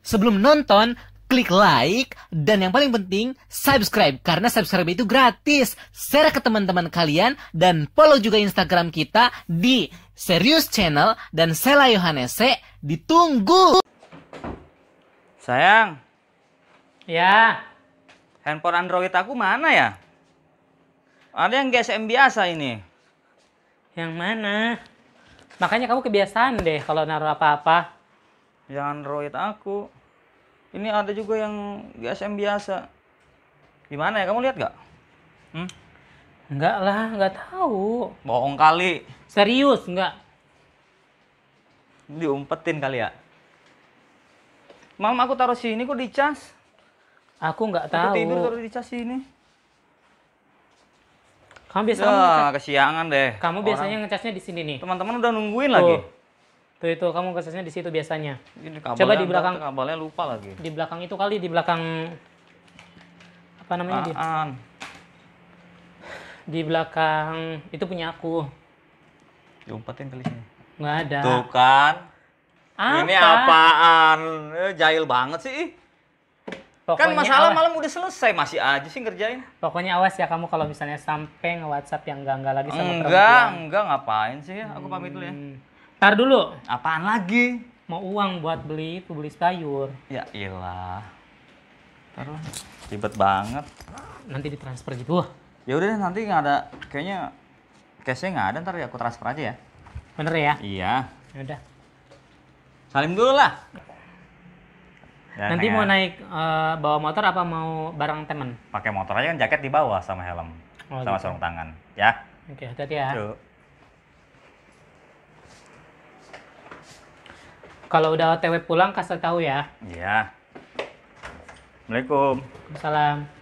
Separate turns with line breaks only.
Sebelum nonton, klik like dan yang paling penting subscribe karena subscribe itu gratis. Share ke teman-teman kalian dan follow juga Instagram kita di Serius Channel dan Sela Yohanese. Ditunggu.
Sayang. Ya. Handphone Android aku mana ya? Ada yang GSM biasa ini. Yang mana? Makanya kamu kebiasaan deh kalau naruh apa-apa jangan royet aku ini ada juga yang GSM biasa gimana ya kamu lihat gak hmm? Enggak
lah, enggak tahu.
Bohong kali. Serius, enggak. Diumpetin kali ya. Mam, aku taruh sini kok dicas. Aku enggak tahu. Aku tidur taruh dicas sini. Kamu biasa ya, kesiangan deh. Kamu biasanya
ngecasnya di sini nih. Teman-teman udah nungguin Tuh. lagi. Tuh itu kamu kesesnya di situ biasanya. Coba di belakang kabelnya lupa lagi. Di belakang itu kali di belakang apa namanya di, Di belakang itu punya aku.
Diumpetin kali sini.
Enggak ada. Tuh
kan. Apa? Ini apaan? Eh, jahil banget sih. Kan Pokoknya kan masalah awas. malam udah selesai masih aja sih ngerjain.
Pokoknya awas ya kamu kalau misalnya sampai nge WhatsApp yang enggak enggak lagi sama enggak, perempuan. Enggak,
enggak ngapain sih ya?
Aku pamit dulu ya. Hmm. Tar dulu. Apaan lagi? Mau uang buat beli itu, beli sayur.
Ya ilah. Taruh. ribet banget.
Nanti ditransfer
gitu. Ya udah nanti nggak ada kayaknya cashnya nggak ada ntar ya aku transfer aja ya. Bener ya? Iya. Ya udah. Salim dulu lah. Dan nanti mau
naik uh, bawa motor apa mau barang temen?
Pakai motor aja kan jaket di bawah sama helm. Oh, sama gitu. sarung tangan, ya. Oke, hati-hati ya. Yuk.
Kalau udah OTW pulang kasih tahu ya.
Iya. Assalamualaikum.
Salam.